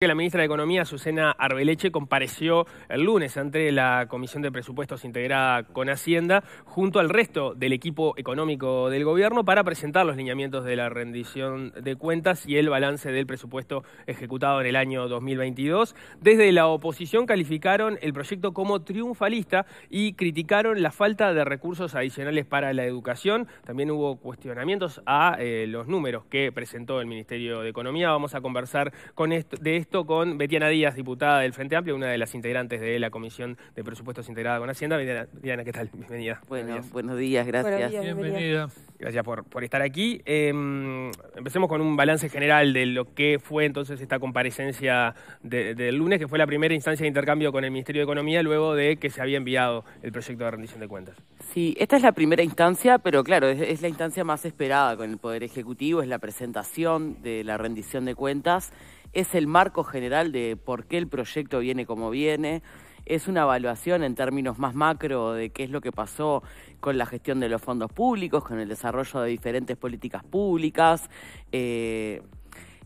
La ministra de Economía, Susana Arbeleche, compareció el lunes ante la Comisión de Presupuestos integrada con Hacienda, junto al resto del equipo económico del gobierno, para presentar los lineamientos de la rendición de cuentas y el balance del presupuesto ejecutado en el año 2022. Desde la oposición calificaron el proyecto como triunfalista y criticaron la falta de recursos adicionales para la educación. También hubo cuestionamientos a eh, los números que presentó el Ministerio de Economía. Vamos a conversar con esto, de esto con Betiana Díaz, diputada del Frente Amplio, una de las integrantes de la Comisión de Presupuestos integrada con Hacienda. Betiana, ¿qué tal? Bienvenida. Bueno, buenos días, gracias. bienvenida. Gracias por, estar aquí. Em, empecemos con un balance general de lo que fue entonces esta comparecencia del lunes, que fue la primera instancia de intercambio con el Ministerio de Economía luego de que se había enviado el proyecto de rendición de cuentas. Sí, esta es la primera instancia, pero claro, es la instancia más esperada con el Poder Ejecutivo, es la presentación de la rendición de cuentas es el marco general de por qué el proyecto viene como viene, es una evaluación en términos más macro de qué es lo que pasó con la gestión de los fondos públicos, con el desarrollo de diferentes políticas públicas. Eh,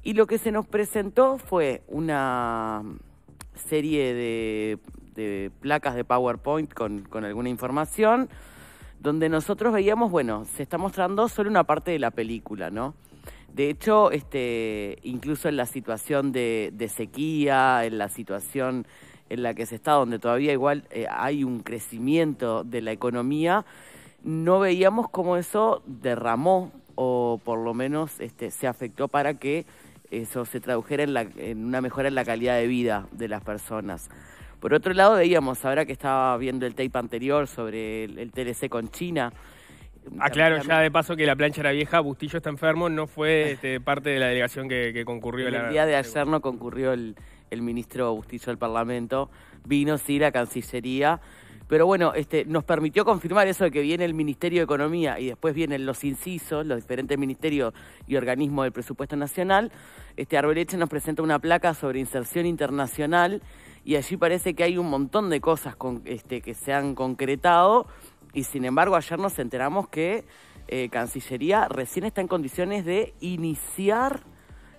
y lo que se nos presentó fue una serie de, placas de PowerPoint con, con alguna información, donde nosotros veíamos, bueno, se está mostrando solo una parte de la película, ¿no? De hecho, este, incluso en la situación de, sequía, en la situación en la que se está, donde todavía igual eh, hay un crecimiento de la economía, no veíamos cómo eso derramó o por lo menos este, se afectó para que eso se tradujera en, una mejora en la calidad de vida de las personas. Por otro lado, veíamos, ahora que estaba viendo el tape anterior sobre el TLC con China, Aclaro ah, ya de paso que la plancha era vieja, Bustillo está enfermo, no fue este, parte de la delegación que, concurrió. El, la... día de ayer no concurrió el, ministro Bustillo al Parlamento, vino sí la Cancillería, pero bueno, este, nos permitió confirmar eso de que viene el Ministerio de Economía y después vienen los incisos, los diferentes ministerios y organismos del presupuesto nacional. Este Arbeleche nos presenta una placa sobre inserción internacional y allí parece que hay un montón de cosas este, que se han concretado y sin embargo, ayer nos enteramos que eh, Cancillería recién está en condiciones de iniciar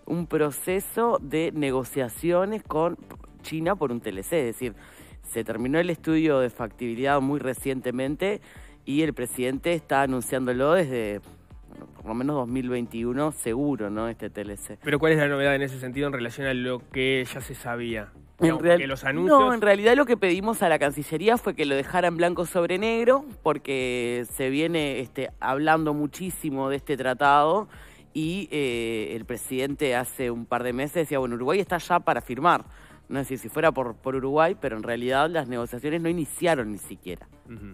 un proceso de negociaciones con China por un TLC. Es decir, se terminó el estudio de factibilidad muy recientemente y el presidente está anunciándolo desde por lo menos 2021 seguro, ¿no? Este TLC. Pero ¿cuál es la novedad en ese sentido en relación a lo que ya se sabía? No, en realidad lo que pedimos a la Cancillería fue que lo dejaran blanco sobre negro, porque se viene este, hablando muchísimo de este tratado y eh, el presidente hace un par de meses decía, bueno, Uruguay está ya para firmar. No sé decir, si fuera por, por Uruguay, pero en realidad las negociaciones no iniciaron ni siquiera.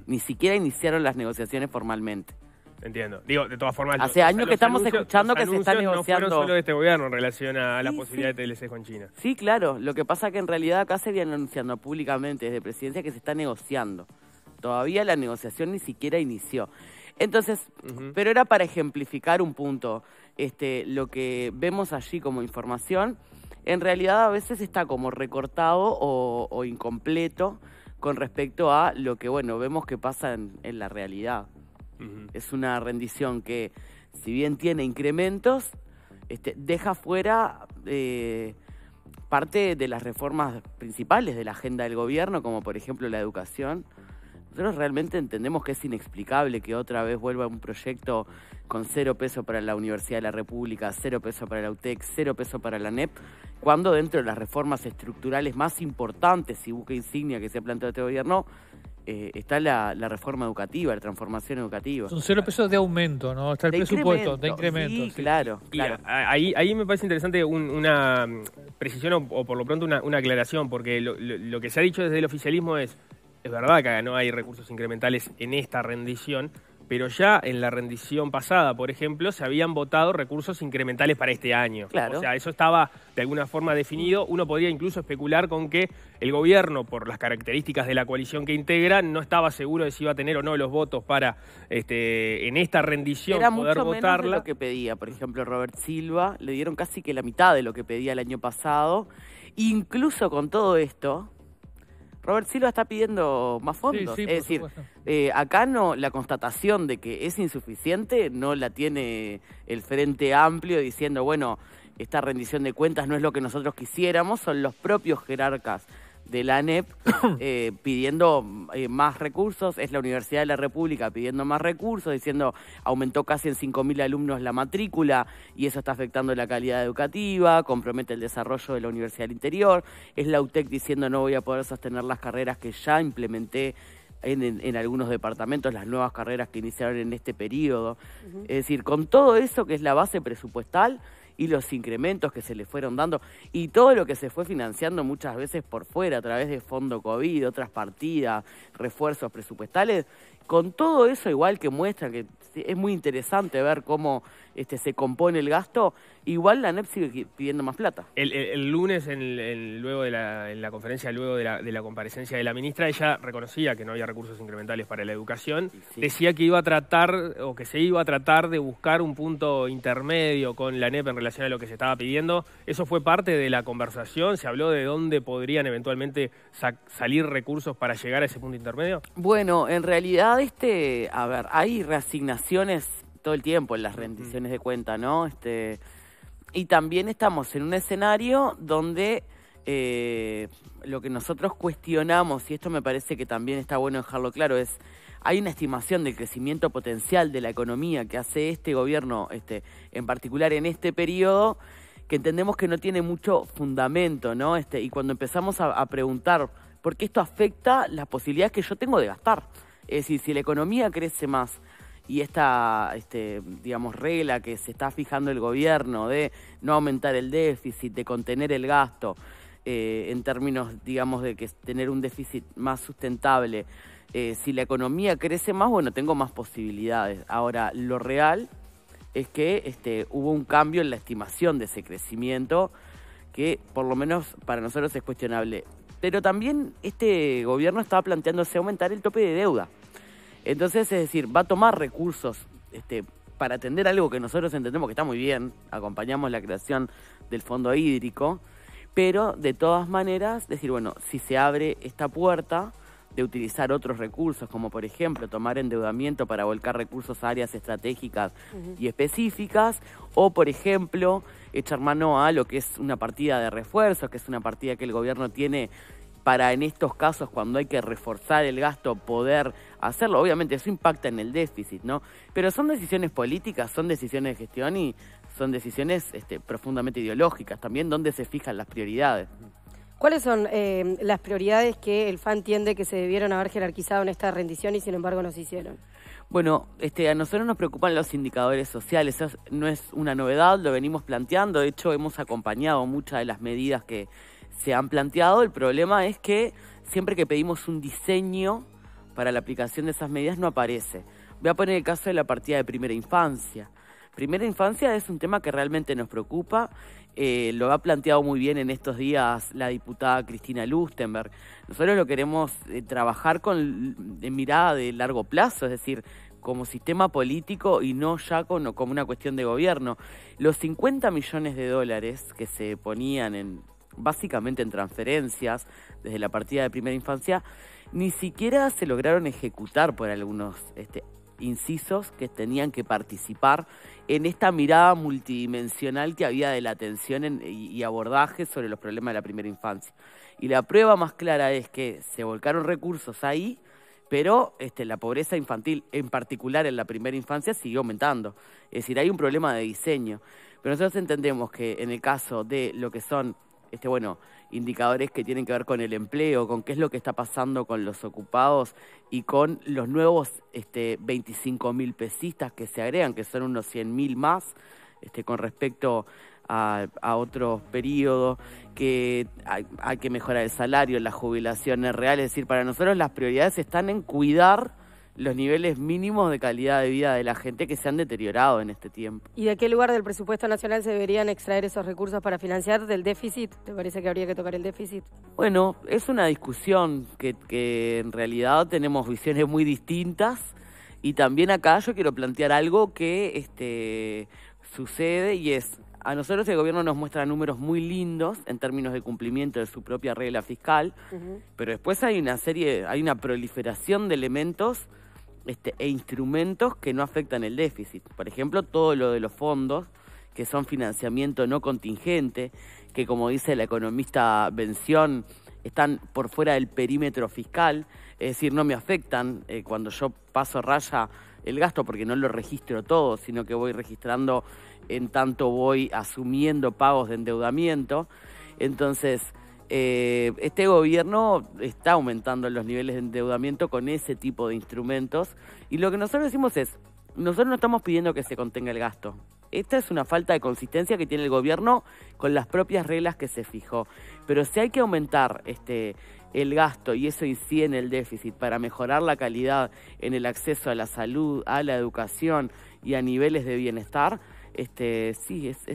Ni siquiera iniciaron las negociaciones formalmente. Entiendo. Digo, de todas formas. Hace años que estamos escuchando que se está negociando. No solo de este gobierno en relación a la posibilidad de TLC con China. Sí, claro. Lo que pasa es que en realidad acá se viene anunciando públicamente desde presidencia que se está negociando. Todavía la negociación ni siquiera inició. Entonces, pero era para ejemplificar un punto. Este, lo que vemos allí como información, en realidad a veces está como recortado o, incompleto con respecto a lo que, bueno, vemos que pasa en la realidad. Es una rendición que, si bien tiene incrementos, este, deja fuera eh, parte de las reformas principales de la agenda del gobierno, como por ejemplo la educación. Nosotros realmente entendemos que es inexplicable que otra vez vuelva un proyecto con cero peso para la Universidad de la República, cero peso para la UTEC, cero peso para la NEP, cuando dentro de las reformas estructurales más importantes y busca insignia que se ha planteado este gobierno eh, está la, reforma educativa, la transformación educativa. Son cero pesos de aumento, ¿no? Está el presupuesto, de incremento. Sí, claro. claro. ahí, me parece interesante una mm, precisión o, por lo pronto una, aclaración, porque lo, que se ha dicho desde el oficialismo es, es verdad que no hay recursos incrementales en esta rendición, pero ya en la rendición pasada, por ejemplo, se habían votado recursos incrementales para este año. Claro. O sea, eso estaba de alguna forma definido. Uno podría incluso especular con que el gobierno, por las características de la coalición que integra, no estaba seguro de si iba a tener o no los votos para este, en esta rendición Era poder mucho Menos de lo que pedía, por ejemplo, Robert Silva, le dieron casi que la mitad de lo que pedía el año pasado. Incluso con todo esto, Robert Silva está pidiendo más fondos. es decir, eh, acá no, la constatación de que es insuficiente no la tiene el Frente Amplio diciendo, bueno, esta rendición de cuentas no es lo que nosotros quisiéramos, son los propios jerarcas de la ANEP eh, pidiendo eh, más recursos, es la Universidad de la República pidiendo más recursos, diciendo aumentó casi en 5.000 alumnos la matrícula y eso está afectando la calidad educativa, compromete el desarrollo de la Universidad Interior, es la UTEC diciendo no voy a poder sostener las carreras que ya implementé en, algunos departamentos las nuevas carreras que iniciaron en este periodo. Es decir, con todo eso que es la base presupuestal y los incrementos que se le fueron dando y todo lo que se fue financiando muchas veces por fuera a través de fondo COVID, otras partidas, refuerzos presupuestales, con todo eso, igual que muestra que es muy interesante ver cómo este, se compone el gasto, igual la NEP sigue pidiendo más plata. El, el, lunes, en, luego de la, conferencia, luego de la, comparecencia de la ministra, ella reconocía que no había recursos incrementales para la educación. Decía que iba a tratar, o que se iba a tratar de buscar un punto intermedio con la NEP en relación a lo que se estaba pidiendo. Eso fue parte de la conversación. ¿Se habló de dónde podrían eventualmente salir recursos para llegar a ese punto intermedio? Bueno, en realidad este, a ver, hay reasignaciones todo el tiempo en las rendiciones de cuenta, ¿no? Este, y también estamos en un escenario donde eh, lo que nosotros cuestionamos, y esto me parece que también está bueno dejarlo claro, es hay una estimación del crecimiento potencial de la economía que hace este gobierno, este, en particular en este periodo, que entendemos que no tiene mucho fundamento, ¿no? Este, y cuando empezamos a preguntar por qué esto afecta las posibilidades que yo tengo de gastar. Es decir, si la economía crece más y esta, este, digamos, regla que se está fijando el gobierno de no aumentar el déficit, de contener el gasto, eh, en términos, digamos, de que tener un déficit más sustentable, eh, si la economía crece más, bueno, tengo más posibilidades. Ahora, lo real es que este, hubo un cambio en la estimación de ese crecimiento que por lo menos para nosotros es cuestionable. Pero también este gobierno estaba planteándose aumentar el tope de deuda. Entonces, es decir, va a tomar recursos este, para atender algo que nosotros entendemos que está muy bien, acompañamos la creación del fondo hídrico, pero de todas maneras, decir, bueno, si se abre esta puerta de utilizar otros recursos, como por ejemplo tomar endeudamiento para volcar recursos a áreas estratégicas y específicas, o por ejemplo echar mano a lo que es una partida de refuerzos, que es una partida que el gobierno tiene para en estos casos cuando hay que reforzar el gasto poder hacerlo. Obviamente eso impacta en el déficit, ¿no? Pero son decisiones políticas, son decisiones de gestión y son decisiones este, profundamente ideológicas también, donde se fijan las prioridades. ¿Cuáles son eh, las prioridades que el FAN entiende que se debieron haber jerarquizado en esta rendición y sin embargo no se hicieron? Bueno, este, a nosotros nos preocupan los indicadores sociales, no es una novedad, lo venimos planteando, de hecho hemos acompañado muchas de las medidas que, se han planteado. El problema es que siempre que pedimos un diseño para la aplicación de esas medidas no aparece. Voy a poner el caso de la partida de primera infancia. Primera infancia es un tema que realmente nos preocupa. Eh, lo ha planteado muy bien en estos días la diputada Cristina Lustenberg. Nosotros lo queremos eh, trabajar con en mirada de largo plazo, es decir, como sistema político y no ya como una cuestión de gobierno. Los 50 millones de dólares que se ponían en, básicamente en transferencias desde la partida de primera infancia, ni siquiera se lograron ejecutar por algunos este, incisos que tenían que participar en esta mirada multidimensional que había de la atención y abordaje sobre los problemas de la primera infancia. Y la prueba más clara es que se volcaron recursos ahí, pero este, la pobreza infantil, en particular en la primera infancia, siguió aumentando. Es decir, hay un problema de diseño. Pero nosotros entendemos que en el caso de lo que son este, bueno, indicadores que tienen que ver con el empleo, con qué es lo que está pasando con los ocupados y con los nuevos este, 25 pesistas que se agregan, que son unos 100.000 más este, con respecto a, otros periodos, que hay, hay que mejorar el salario, las jubilaciones reales. Es decir, para nosotros las prioridades están en cuidar los niveles mínimos de calidad de vida de la gente que se han deteriorado en este tiempo. ¿Y de qué lugar del presupuesto nacional se deberían extraer esos recursos para financiar del déficit? ¿Te parece que habría que tocar el déficit? Bueno, es una discusión que, en realidad tenemos visiones muy distintas y también acá yo quiero plantear algo que este, sucede y es a nosotros el gobierno nos muestra números muy lindos en términos de cumplimiento de su propia regla fiscal, pero después hay una serie, hay una proliferación de elementos este, e instrumentos que no afectan el déficit. Por ejemplo, todo lo de los fondos, que son financiamiento no contingente, que como dice la economista Bención, están por fuera del perímetro fiscal, es decir, no me afectan eh, cuando yo paso raya el gasto porque no lo registro todo, sino que voy registrando en tanto voy asumiendo pagos de endeudamiento. Entonces, eh, este gobierno está aumentando los niveles de endeudamiento con ese tipo de instrumentos. Y lo que nosotros decimos es, nosotros no estamos pidiendo que se contenga el gasto. Esta es una falta de consistencia que tiene el gobierno con las propias reglas que se fijó. Pero si hay que aumentar este, el gasto y eso incide en el déficit para mejorar la calidad en el acceso a la salud, a la educación y a niveles de bienestar, este, sí, es,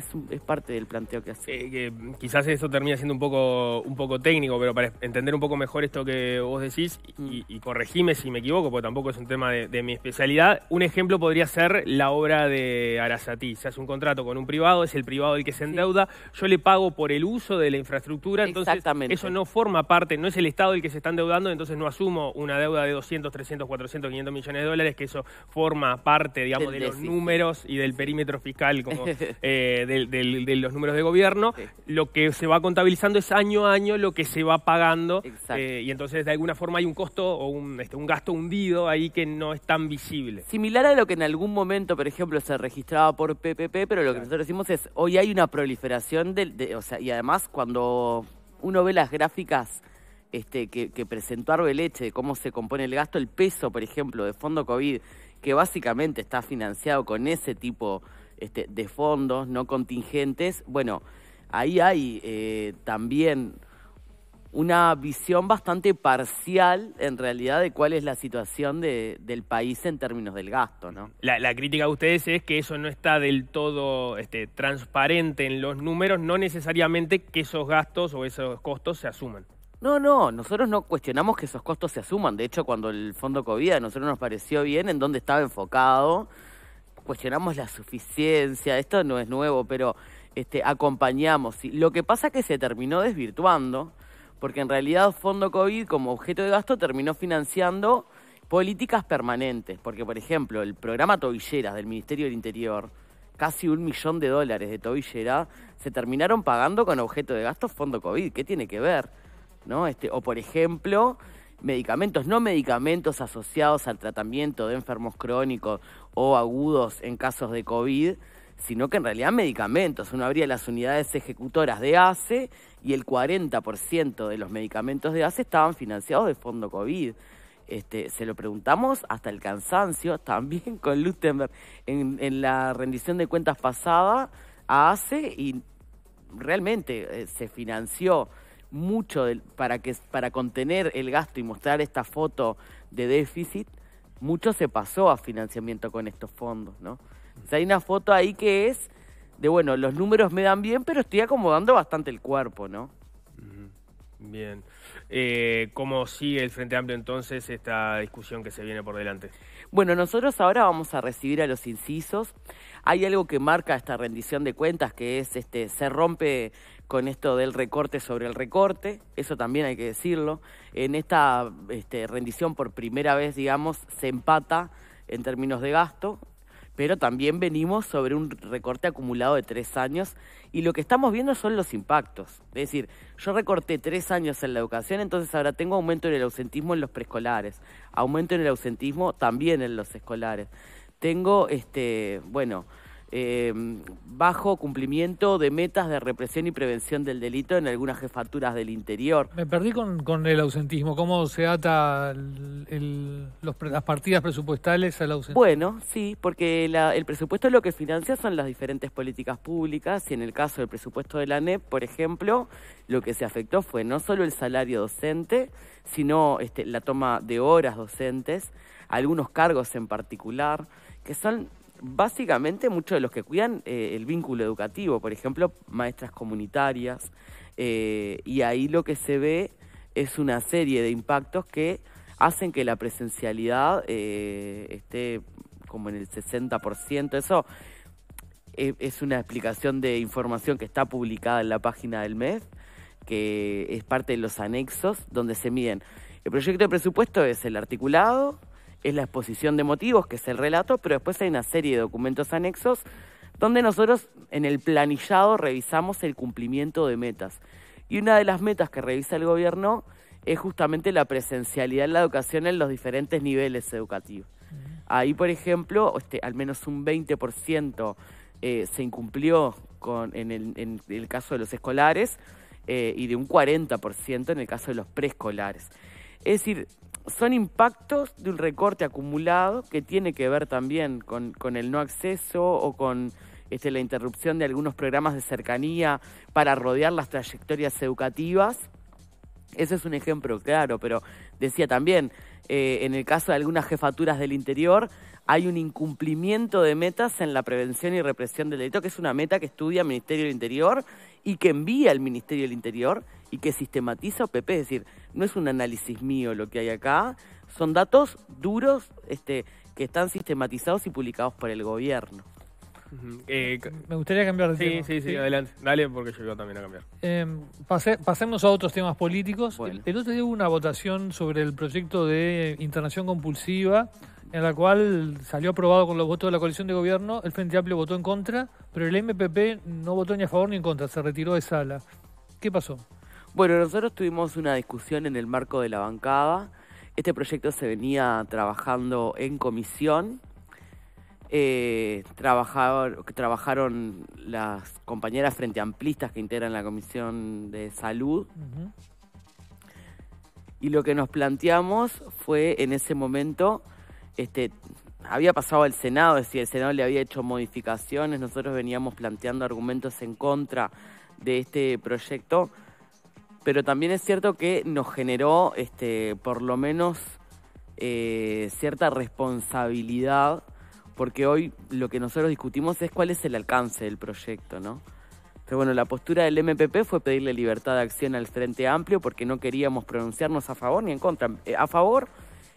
parte del planteo que hace. Eh, que quizás eso termina siendo un poco, un poco técnico, pero para entender un poco mejor esto que vos decís, y, mm. y corregime si me equivoco, porque tampoco es un tema de, mi especialidad, un ejemplo podría ser la obra de Arasatí. Se hace un contrato con un privado, es el privado el que se endeuda, yo le pago por el uso de la infraestructura, entonces eso no forma parte, no es el Estado el que se está endeudando, entonces no asumo una deuda de 200, 300, 400, 500 millones de dólares, que eso forma parte, digamos, de los números y del perímetro fiscal Eh, de los números de gobierno, lo que se va contabilizando es año a año lo que se va pagando eh, y entonces de alguna forma hay un costo o este, un, gasto hundido ahí que no es tan visible. Similar a lo que en algún momento, por ejemplo, se registraba por PPP, pero lo que nosotros decimos es, hoy hay una proliferación de, y además cuando uno ve las gráficas... Este, que, presentó Arbeleche, de cómo se compone el gasto, el peso, por ejemplo, de fondo COVID, que básicamente está financiado con ese tipo de este, de fondos no contingentes, bueno, ahí hay eh, también una visión bastante parcial en realidad de cuál es la situación del país en términos del gasto. ¿no? La, crítica de ustedes es que eso no está del todo este, transparente en los números, no necesariamente que esos gastos o esos costos se asuman. No, no, nosotros no cuestionamos que esos costos se asuman. De hecho, cuando el fondo COVID a nosotros nos pareció bien en dónde estaba enfocado, cuestionamos la suficiencia, esto no es nuevo, pero este, acompañamos. Lo que pasa es que se terminó desvirtuando, porque en realidad Fondo COVID como objeto de gasto terminó financiando políticas permanentes, porque por ejemplo el programa Tobilleras del Ministerio del Interior, casi un millón de dólares de tobillera, se terminaron pagando con objeto de gasto Fondo COVID, ¿qué tiene que ver? ¿No? Este, o por ejemplo medicamentos, no medicamentos asociados al tratamiento de enfermos crónicos o agudos en casos de COVID, sino que en realidad medicamentos. Uno abría las unidades ejecutoras de ACE y el 40% de los medicamentos de ACE estaban financiados de fondo COVID. Este, se lo preguntamos hasta el cansancio, también con Lutemberg, en, la rendición de cuentas pasada a ACE y realmente eh, se financió mucho para, que, para contener el gasto y mostrar esta foto de déficit mucho se pasó a financiamiento con estos fondos, ¿no? sea, hay una foto ahí que es de, bueno, los números me dan bien, pero estoy acomodando bastante el cuerpo, ¿no? Bien. Eh, ¿Cómo sigue el Frente Amplio entonces esta discusión que se viene por delante? Bueno, nosotros ahora vamos a recibir a los incisos. Hay algo que marca esta rendición de cuentas, que es este, se rompe con esto del recorte sobre el recorte, eso también hay que decirlo. En esta este, rendición por primera vez, digamos, se empata en términos de gasto, pero también venimos sobre un recorte acumulado de tres años y lo que estamos viendo son los impactos. Es decir, yo recorté tres años en la educación, entonces ahora tengo aumento en el ausentismo en los preescolares, aumento en el ausentismo también en los escolares. Tengo, este, bueno, eh, bajo cumplimiento de metas de represión y prevención del delito en algunas jefaturas del interior. Me perdí con, el ausentismo. ¿Cómo se ata los, las partidas presupuestales al ausentismo? Bueno, sí, porque el presupuesto lo que financia son las diferentes políticas públicas y en el caso del presupuesto de la NEP, por ejemplo, lo que se afectó fue no solo el salario docente, sino este, la toma de horas docentes, algunos cargos en particular, que son básicamente muchos de los que cuidan eh, el vínculo educativo, por ejemplo, maestras comunitarias, eh, y ahí lo que se ve es una serie de impactos que hacen que la presencialidad eh, esté como en el 60%, eso es una explicación de información que está publicada en la página del MED, que es parte de los anexos donde se miden. El proyecto de presupuesto es el articulado, es la exposición de motivos, que es el relato, pero después hay una serie de documentos anexos donde nosotros en el planillado revisamos el cumplimiento de metas. Y una de las metas que revisa el gobierno es justamente la presencialidad en la educación en los diferentes niveles educativos. Ahí, por ejemplo, este, al menos un 20% eh, se incumplió con, en, el, caso de los escolares eh, y de un 40% en el caso de los preescolares. Es decir, son impactos de un recorte acumulado que tiene que ver también con, el no acceso o con este, la interrupción de algunos programas de cercanía para rodear las trayectorias educativas. Ese es un ejemplo claro, pero decía también, eh, en el caso de algunas jefaturas del interior, hay un incumplimiento de metas en la prevención y represión del delito, que es una meta que estudia el Ministerio del Interior y que envía el Ministerio del Interior y que sistematiza OPP. Es decir, no es un análisis mío lo que hay acá, son datos duros este, que están sistematizados y publicados por el gobierno. Eh, eh, me gustaría cambiar de tema. Sí, sí, sí, adelante. Dale, porque yo iba también a cambiar. Em, pasemos a otros temas políticos. el, otro día hubo una votación sobre el proyecto de internación compulsiva en la cual salió aprobado con los votos de la coalición de gobierno, el Frente Amplio votó en contra, pero el MPP no votó ni a favor ni en contra, se retiró de sala. ¿Qué pasó? Bueno, nosotros tuvimos una discusión en el marco de la bancada. Este proyecto se venía trabajando en comisión. Eh, trabajaron las compañeras frente amplistas que integran la Comisión de Salud. Y lo que nos planteamos fue en ese momento este, había pasado al Senado, es decir, el Senado le había hecho modificaciones, nosotros veníamos planteando argumentos en contra de este proyecto, pero también es cierto que nos generó este, por lo menos eh, cierta responsabilidad, porque hoy lo que nosotros discutimos es cuál es el alcance del proyecto, ¿no? Pero bueno, la postura del MPP fue pedirle libertad de acción al Frente Amplio porque no queríamos pronunciarnos a favor ni en contra. Eh, a favor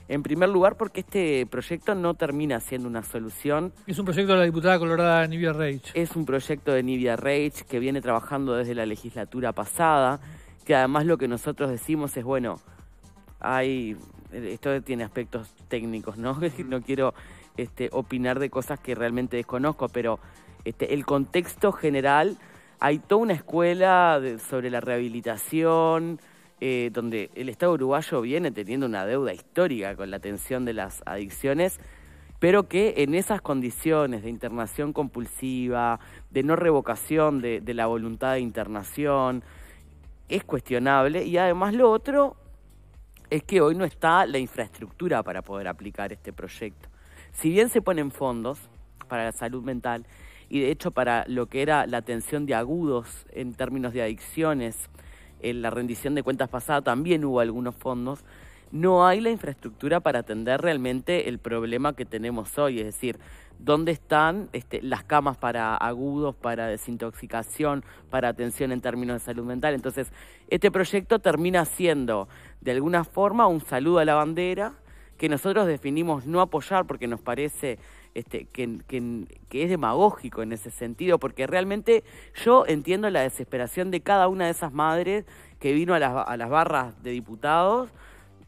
en primer lugar, porque este proyecto no termina siendo una solución. Es un proyecto de la diputada colorada Nivia Reich. Es un proyecto de Nivia Reich que viene trabajando desde la legislatura pasada, que además lo que nosotros decimos es, bueno, hay esto tiene aspectos técnicos, ¿no? No quiero este, opinar de cosas que realmente desconozco, pero este, el contexto general, hay toda una escuela sobre la rehabilitación, eh, donde el Estado uruguayo viene teniendo una deuda histórica con la atención de las adicciones, pero que en esas condiciones de internación compulsiva, de no revocación de, de la voluntad de internación, es cuestionable y además lo otro es que hoy no está la infraestructura para poder aplicar este proyecto. Si bien se ponen fondos para la salud mental y de hecho para lo que era la atención de agudos en términos de adicciones, en la rendición de cuentas pasada también hubo algunos fondos, no hay la infraestructura para atender realmente el problema que tenemos hoy, es decir, dónde están este, las camas para agudos, para desintoxicación, para atención en términos de salud mental. Entonces, este proyecto termina siendo, de alguna forma, un saludo a la bandera que nosotros definimos no apoyar porque nos parece este, que, es demagógico en ese sentido, porque realmente yo entiendo la desesperación de cada una de esas madres que vino a las, barras de diputados,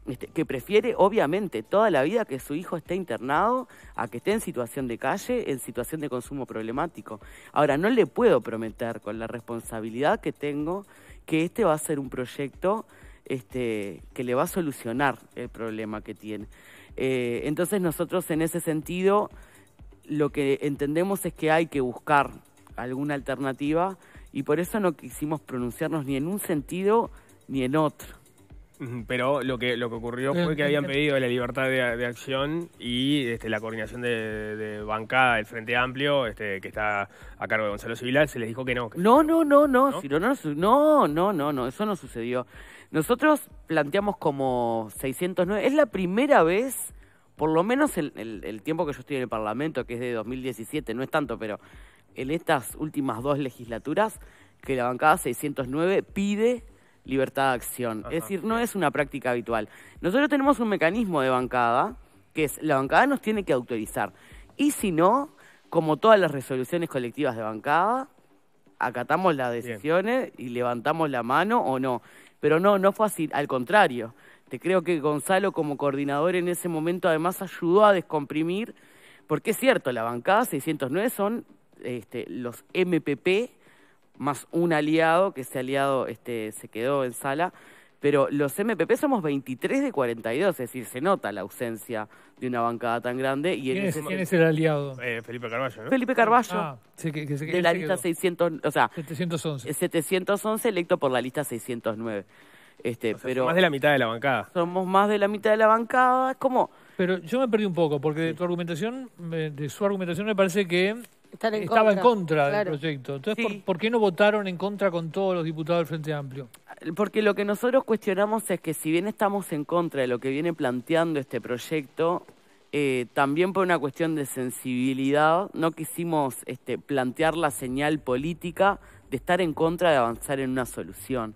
este, que prefiere obviamente toda la vida que su hijo esté internado a que esté en situación de calle, en situación de consumo problemático. Ahora, no le puedo prometer con la responsabilidad que tengo que este va a ser un proyecto este, que le va a solucionar el problema que tiene. Eh, entonces nosotros en ese sentido lo que entendemos es que hay que buscar alguna alternativa y por eso no quisimos pronunciarnos ni en un sentido ni en otro. Pero lo que, lo que ocurrió fue que habían pedido la libertad de, acción y este, la coordinación de, bancada del Frente Amplio, este, que está a cargo de Gonzalo Civil, se les dijo que no. no, no, no, no, no, no, no, no, no, no, eso no sucedió. Nosotros planteamos como 609, es la primera vez por lo menos el, el, tiempo que yo estoy en el Parlamento, que es de 2017, no es tanto, pero en estas últimas dos legislaturas, que la bancada 609 pide libertad de acción. Es decir, no es una práctica habitual. Nosotros tenemos un mecanismo de bancada, que es la bancada nos tiene que autorizar. Y si no, como todas las resoluciones colectivas de bancada, acatamos las decisiones y levantamos la mano o no. Pero no, no fue así, al contrario creo que Gonzalo como coordinador en ese momento además ayudó a descomprimir, porque es cierto, la bancada 609 son este, los MPP más un aliado, que ese aliado este, se quedó en sala, pero los MPP somos 23 de 42, es decir, se nota la ausencia de una bancada tan grande. ¿Quién, es, el aliado? Eh, Felipe Carballo, Felipe Carballo, ah, de la lista 600, o sea, 711. 711 electo por la lista 609. Este, pero más de la mitad de la bancada. Somos más de la mitad de la bancada, como... Pero yo me perdí un poco, porque de tu argumentación, de su argumentación me parece que estaba en contra del proyecto. Entonces, ¿por, qué no votaron en contra con todos los diputados del Frente Amplio? Porque lo que nosotros cuestionamos es que si bien estamos en contra de lo que viene planteando este proyecto, eh, también por una cuestión de sensibilidad no quisimos este, plantear la señal política de estar en contra de avanzar en una solución.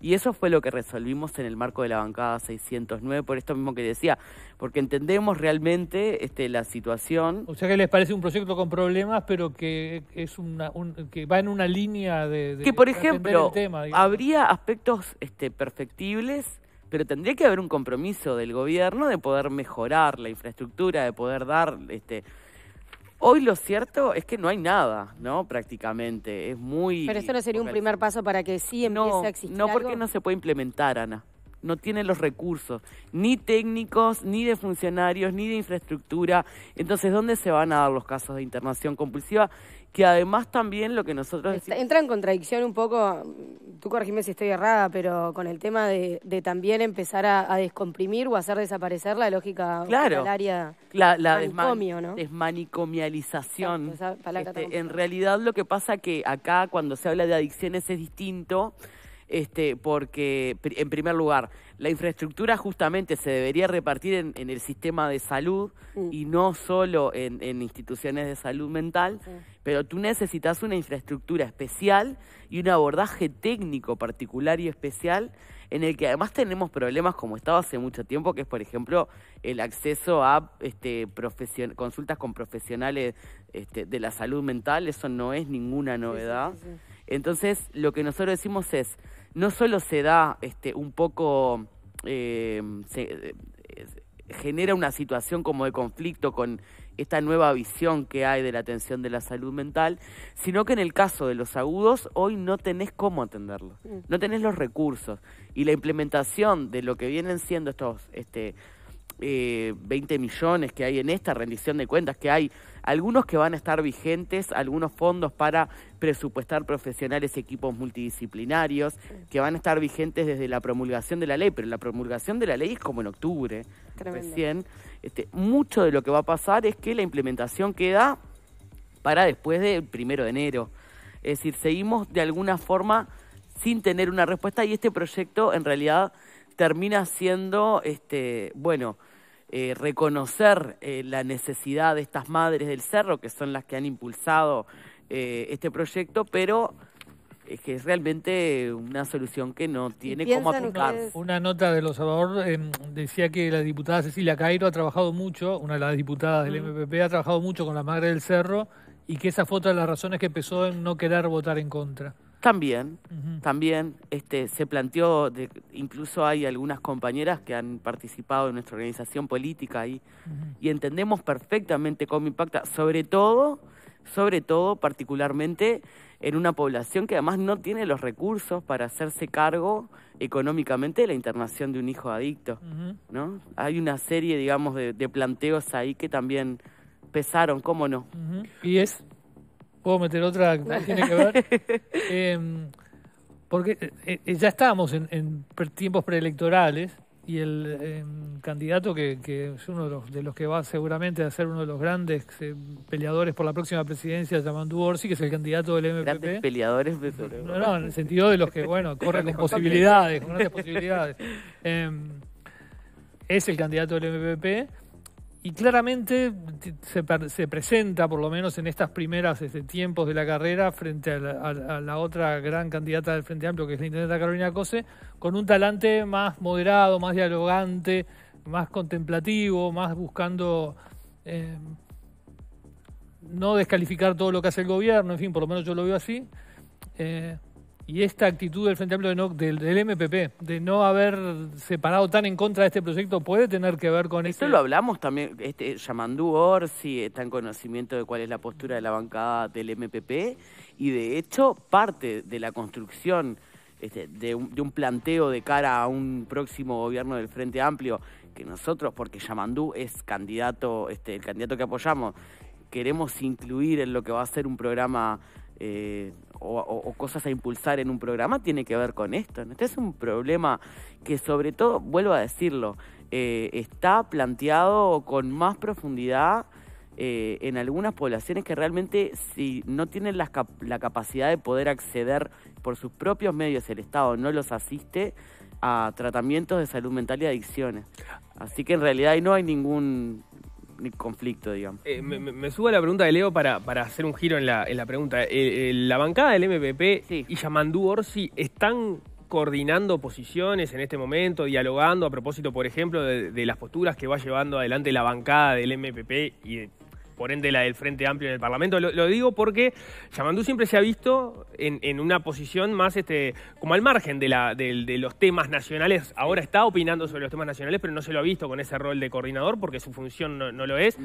Y eso fue lo que resolvimos en el marco de la bancada 609, por esto mismo que decía, porque entendemos realmente este, la situación. O sea que les parece un proyecto con problemas, pero que es una, que va en una línea de... que por ejemplo, habría aspectos este, perfectibles, pero tendría que haber un compromiso del gobierno de poder mejorar la infraestructura, de poder dar... Este, Hoy lo cierto es que no hay nada, ¿no? Prácticamente. Es muy. Pero esto no sería un primer paso para que sí empiece a existir. No, porque no se puede implementar, Ana. No tiene los recursos, ni técnicos, ni de funcionarios, ni de infraestructura. Entonces, ¿dónde se van a dar los casos de internación compulsiva? que además también lo que nosotros Entra en contradicción un poco, mm, tú corregime si estoy errada, pero con el tema de, también empezar a, descomprimir o hacer desaparecer la lógica claro, área la, desmanicomialización. Este, en realidad lo que pasa que acá cuando se habla de adicciones es distinto este, porque en primer lugar, la infraestructura justamente se debería repartir en, el sistema de salud mm. y no solo en, instituciones de salud mental, mm. pero tú necesitas una infraestructura especial y un abordaje técnico particular y especial en el que además tenemos problemas como estaba hace mucho tiempo, que es por ejemplo el acceso a este, consultas con profesionales este, de la salud mental, eso no es ninguna novedad. Entonces, lo que nosotros decimos es, no solo se da este, un poco, eh, se, eh, genera una situación como de conflicto con esta nueva visión que hay de la atención de la salud mental, sino que en el caso de los agudos hoy no tenés cómo atenderlos, mm. no tenés los recursos y la implementación de lo que vienen siendo estos este, eh, 20 millones que hay en esta rendición de cuentas, que hay algunos que van a estar vigentes, algunos fondos para presupuestar profesionales y equipos multidisciplinarios, que van a estar vigentes desde la promulgación de la ley, pero la promulgación de la ley es como en octubre recién. Este, mucho de lo que va a pasar es que la implementación queda para después del primero de enero. Es decir, seguimos de alguna forma sin tener una respuesta y este proyecto en realidad termina siendo, este, bueno, eh, reconocer eh, la necesidad de estas madres del cerro, que son las que han impulsado eh, este proyecto, pero es que es realmente una solución que no tiene cómo aplicar. Una nota de los Salvadores em, decía que la diputada Cecilia Cairo ha trabajado mucho, una de las diputadas del MPP, ha trabajado mucho con la Madre del Cerro y que esa fue otra de las razones que empezó en no querer votar en contra. También, también este, se planteó, incluso hay algunas compañeras que han participado en nuestra organización política ahí. y entendemos perfectamente cómo impacta, sobre todo, sobre todo particularmente en una población que además no tiene los recursos para hacerse cargo económicamente de la internación de un hijo adicto. ¿no? Hay una serie, digamos, de, de planteos ahí que también pesaron, cómo no. Y es ¿Puedo meter otra que tiene que ver? Em, porque eh, eh, ya estamos en, tiempos preelectorales y el em, candidato que, es uno de los, que va seguramente a ser uno de los grandes eh, peleadores por la próxima presidencia, llamando Orsi, que es el candidato del MPP. peleadores, No, no, en el sentido de los que, bueno, corren con posibilidades, con grandes posibilidades. Em, es el candidato del MPP y claramente se, presenta, por lo menos en estos primeros este, tiempos de la carrera, frente a la, otra gran candidata del Frente Amplio, que es la intendenta Carolina Cose, con un talante más moderado, más dialogante, más contemplativo, más buscando eh, no descalificar todo lo que hace el gobierno, en fin, por lo menos yo lo veo así. Eh, y esta actitud del Frente Amplio del, MPP, de no haber separado tan en contra de este proyecto, puede tener que ver con esto. Esto lo hablamos también, este, Yamandú Orsi está en conocimiento de cuál es la postura de la bancada del MPP y de hecho parte de la construcción este, de, un, planteo de cara a un próximo gobierno del Frente Amplio que nosotros, porque Yamandú es candidato, este, el candidato que apoyamos, queremos incluir en lo que va a ser un programa eh, o, cosas a impulsar en un programa tiene que ver con esto. Este es un problema que sobre todo, vuelvo a decirlo, eh, está planteado con más profundidad eh, en algunas poblaciones que realmente si no tienen la, la, capacidad de poder acceder por sus propios medios, el Estado no los asiste a tratamientos de salud mental y adicciones. Así que en realidad ahí no hay ningún conflicto, digamos. Eh, me, subo a la pregunta de Leo para, para hacer un giro en la, pregunta. Eh, eh, ¿La bancada del MPP y Yamandú Orsi están coordinando posiciones en este momento, dialogando a propósito, por ejemplo, de, de, las posturas que va llevando adelante la bancada del MPP y por ende la del Frente Amplio en el Parlamento. Lo, digo porque Yamandú siempre se ha visto en, una posición más este, como al margen de, los temas nacionales. Ahora está opinando sobre los temas nacionales, pero no se lo ha visto con ese rol de coordinador porque su función no, lo es.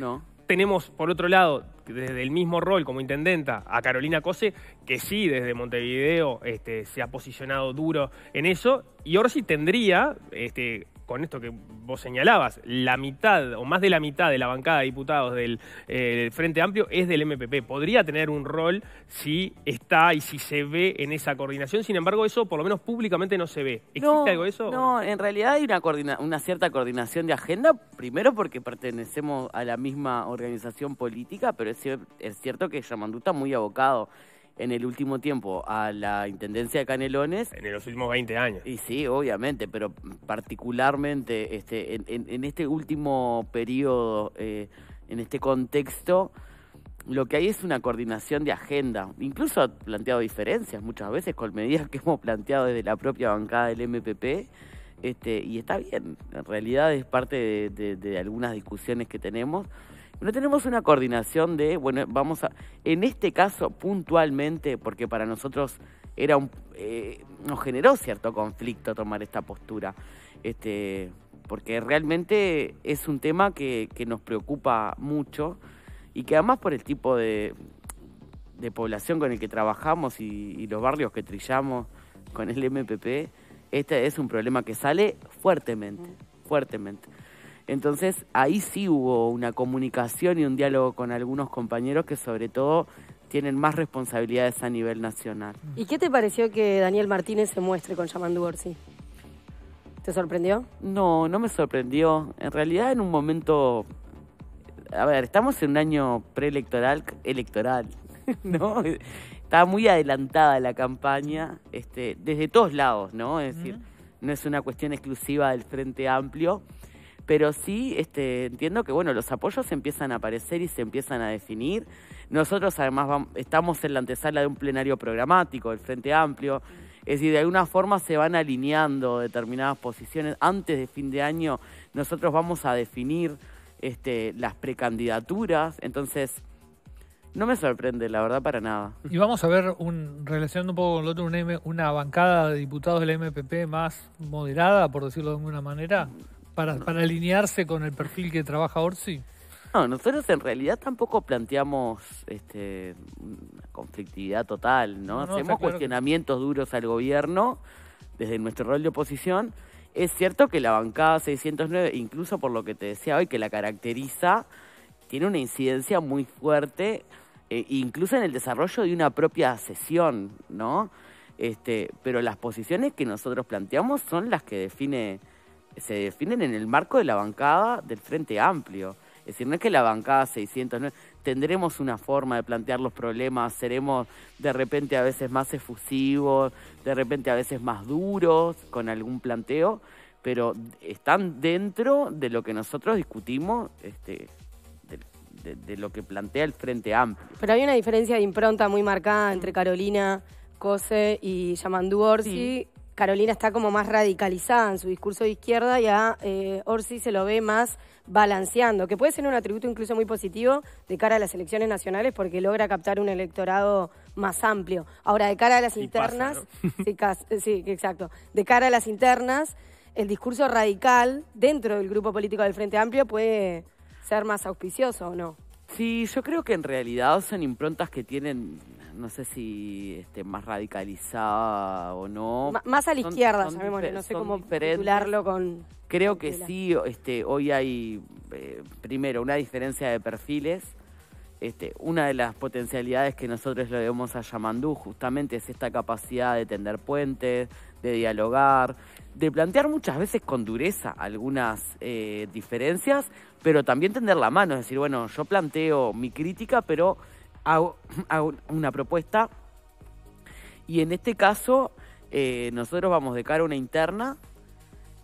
Tenemos, por otro lado, desde el mismo rol como intendenta a Carolina Cose, que sí, desde Montevideo este, se ha posicionado duro en eso, y Orsi tendría este, con esto que vos señalabas, la mitad o más de la mitad de la bancada de diputados del eh, Frente Amplio es del MPP. Podría tener un rol si está y si se ve en esa coordinación, sin embargo eso por lo menos públicamente no se ve. ¿Existe algo de eso? No, en realidad hay una, una cierta coordinación de agenda, primero porque pertenecemos a la misma organización política, pero es, es cierto que Yamanduta muy abocado en el último tiempo a la Intendencia de Canelones. En los últimos 20 años. Y sí, obviamente, pero particularmente este, en, este último periodo, eh, en este contexto, lo que hay es una coordinación de agenda. Incluso ha planteado diferencias muchas veces con medidas que hemos planteado desde la propia bancada del MPP. Este, y está bien, en realidad es parte de algunas discusiones que tenemos. No tenemos una coordinación de, bueno, vamos a, en este caso puntualmente, porque para nosotros era un, eh, nos generó cierto conflicto tomar esta postura, este, porque realmente es un tema que, nos preocupa mucho y que además por el tipo de, población con el que trabajamos y, y, los barrios que trillamos con el MPP, este es un problema que sale fuertemente, mm. fuertemente. Entonces ahí sí hubo una comunicación y un diálogo con algunos compañeros que sobre todo tienen más responsabilidades a nivel nacional. ¿Y qué te pareció que Daniel Martínez se muestre con Yamandu Orsi? ¿Te sorprendió? No, no me sorprendió. En realidad en un momento... A ver, estamos en un año preelectoral, electoral, ¿no? Estaba muy adelantada la campaña, este, desde todos lados, ¿no? Es decir, no es una cuestión exclusiva del Frente Amplio pero sí este, entiendo que bueno, los apoyos empiezan a aparecer y se empiezan a definir. Nosotros además estamos en la antesala de un plenario programático, el Frente Amplio, es decir, de alguna forma se van alineando determinadas posiciones. Antes de fin de año nosotros vamos a definir este, las precandidaturas, entonces... No me sorprende, la verdad, para nada. Y vamos a ver, un, relacionando un poco con lo otro, una, una bancada de diputados del MPP más moderada, por decirlo de alguna manera. Para, alinearse con el perfil que trabaja Orsi. No, nosotros en realidad tampoco planteamos este, conflictividad total, ¿no? Hacemos cuestionamientos duros al gobierno desde nuestro rol de oposición. Es cierto que la bancada 609, incluso por lo que te decía hoy, que la caracteriza, tiene una incidencia muy fuerte, eh, incluso en el desarrollo de una propia sesión, ¿no? Este, pero las posiciones que nosotros planteamos son las que define se definen en el marco de la bancada del Frente Amplio. Es decir, no es que la bancada 609 tendremos una forma de plantear los problemas, seremos de repente a veces más efusivos, de repente a veces más duros con algún planteo, pero están dentro de lo que nosotros discutimos, este, de, lo que plantea el Frente Amplio. Pero hay una diferencia de impronta muy marcada entre Carolina Cose y Yamandú Orsi. Carolina está como más radicalizada en su discurso de izquierda y a eh, Orsi se lo ve más balanceando, que puede ser un atributo incluso muy positivo de cara a las elecciones nacionales porque logra captar un electorado más amplio. Ahora, de cara a las internas, sí, exacto, de cara a las internas, el discurso radical dentro del grupo político del Frente Amplio puede ser más auspicioso o no. Sí, yo creo que en realidad son improntas que tienen, no sé si este, más radicalizada o no. más a la izquierda, sabemos, no sé cómo vincularlo con... Creo que sí, este, hoy hay, eh, primero, una diferencia de perfiles. Este, una de las potencialidades que nosotros le debemos a Yamandú justamente es esta capacidad de tender puentes, de dialogar, de plantear muchas veces con dureza algunas eh, diferencias, pero también tender la mano, es decir, bueno, yo planteo mi crítica, pero hago, una propuesta. Y en este caso, eh, nosotros vamos de cara a una interna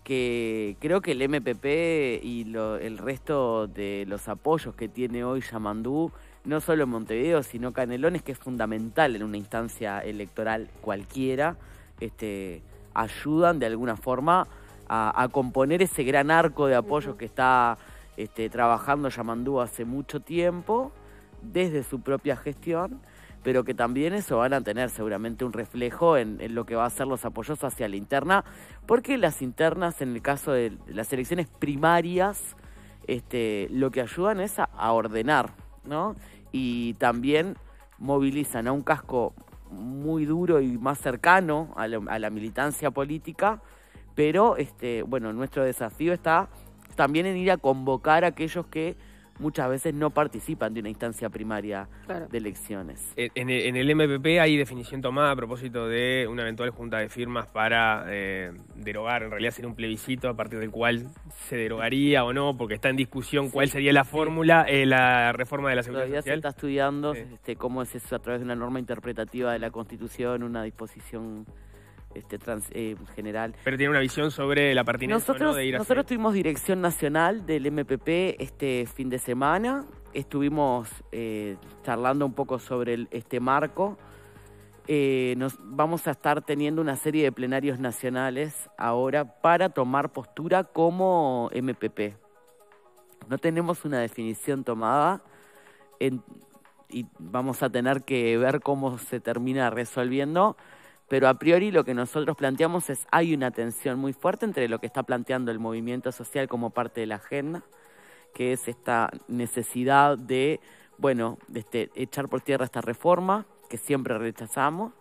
que creo que el MPP y lo, el resto de los apoyos que tiene hoy Yamandú, no solo en Montevideo, sino Canelones, que es fundamental en una instancia electoral cualquiera, este, ayudan de alguna forma a, componer ese gran arco de apoyo que está este, trabajando Yamandú hace mucho tiempo, desde su propia gestión, pero que también eso van a tener seguramente un reflejo en, lo que va a ser los apoyos hacia la interna, porque las internas, en el caso de las elecciones primarias, este, lo que ayudan es a, a ordenar, ¿no? Y también movilizan a un casco muy duro y más cercano a la, militancia política, pero este, bueno, nuestro desafío está también en ir a convocar a aquellos que muchas veces no participan de una instancia primaria de elecciones. En, el MPP hay definición tomada a propósito de una eventual junta de firmas para eh, derogar, en realidad sería un plebiscito a partir del cual se derogaría o no, porque está en discusión cuál sería la fórmula, eh, la reforma de la seguridad Todavía se está estudiando este, cómo es eso a través de una norma interpretativa de la Constitución, una disposición este, eh, general. Pero tiene una visión sobre la pertinencia nosotros, de ir Nosotros tuvimos dirección nacional del MPP este fin de semana. Estuvimos eh, charlando un poco sobre este marco. Eh, nos, vamos a estar teniendo una serie de plenarios nacionales ahora para tomar postura como MPP. No tenemos una definición tomada y vamos a tener que ver cómo se termina resolviendo pero a priori lo que nosotros planteamos es hay una tensión muy fuerte entre lo que está planteando el movimiento social como parte de la agenda, que es esta necesidad de, bueno, este, echar por tierra esta reforma que siempre rechazamos,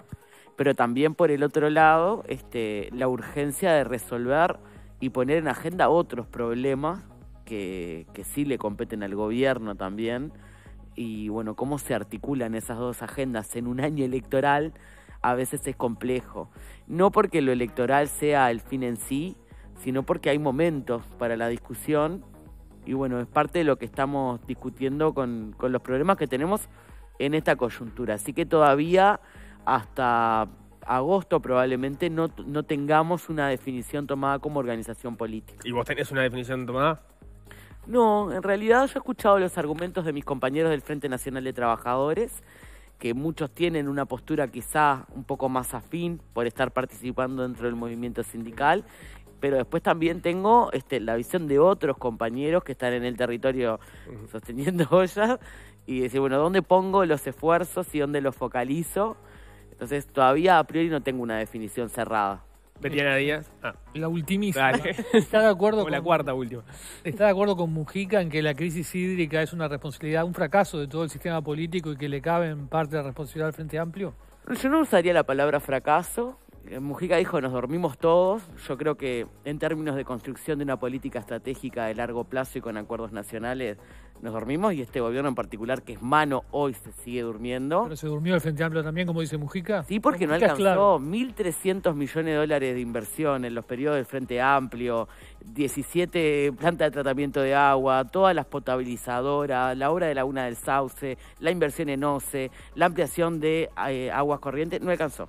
pero también por el otro lado este, la urgencia de resolver y poner en agenda otros problemas que, que sí le competen al gobierno también, y bueno, cómo se articulan esas dos agendas en un año electoral a veces es complejo. No porque lo electoral sea el fin en sí, sino porque hay momentos para la discusión y bueno, es parte de lo que estamos discutiendo con, con los problemas que tenemos en esta coyuntura. Así que todavía hasta agosto probablemente no, no tengamos una definición tomada como organización política. ¿Y vos tenés una definición tomada? No, en realidad yo he escuchado los argumentos de mis compañeros del Frente Nacional de Trabajadores que muchos tienen una postura quizás un poco más afín por estar participando dentro del movimiento sindical, pero después también tengo este, la visión de otros compañeros que están en el territorio sosteniendo ollas y decir, bueno, ¿dónde pongo los esfuerzos y dónde los focalizo? Entonces todavía a priori no tengo una definición cerrada. Betiana Díaz. Ah. La ultimísima. Está de acuerdo con, la cuarta última. Está de acuerdo con Mujica en que la crisis hídrica es una responsabilidad, un fracaso de todo el sistema político y que le cabe en parte la responsabilidad al Frente Amplio. Yo no usaría la palabra fracaso. Eh, Mujica dijo, nos dormimos todos. Yo creo que en términos de construcción de una política estratégica de largo plazo y con acuerdos nacionales, nos dormimos y este gobierno en particular, que es mano, hoy se sigue durmiendo. Pero se durmió el Frente Amplio también, como dice Mujica. Sí, porque no alcanzó 1.300 millones de dólares de inversión en los periodos del Frente Amplio, 17 plantas de tratamiento de agua, todas las potabilizadoras, la obra de Laguna del Sauce, la inversión en OCE, la ampliación de eh, aguas corrientes, no alcanzó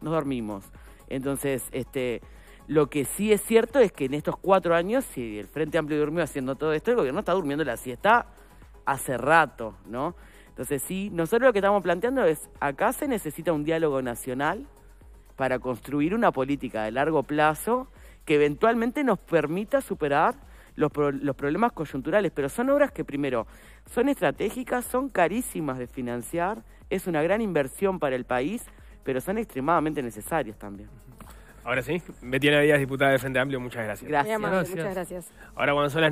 nos dormimos. Entonces, este, lo que sí es cierto es que en estos cuatro años, si el Frente Amplio durmió haciendo todo esto, el gobierno está durmiendo la siesta hace rato, ¿no? Entonces sí, nosotros lo que estamos planteando es, acá se necesita un diálogo nacional para construir una política de largo plazo que eventualmente nos permita superar los, los problemas coyunturales, pero son obras que primero son estratégicas, son carísimas de financiar, es una gran inversión para el país pero son extremadamente necesarios también. Ahora sí, Betiana Díaz, diputada de Frente Amplio, muchas gracias. Gracias, muchas gracias. Ahora cuando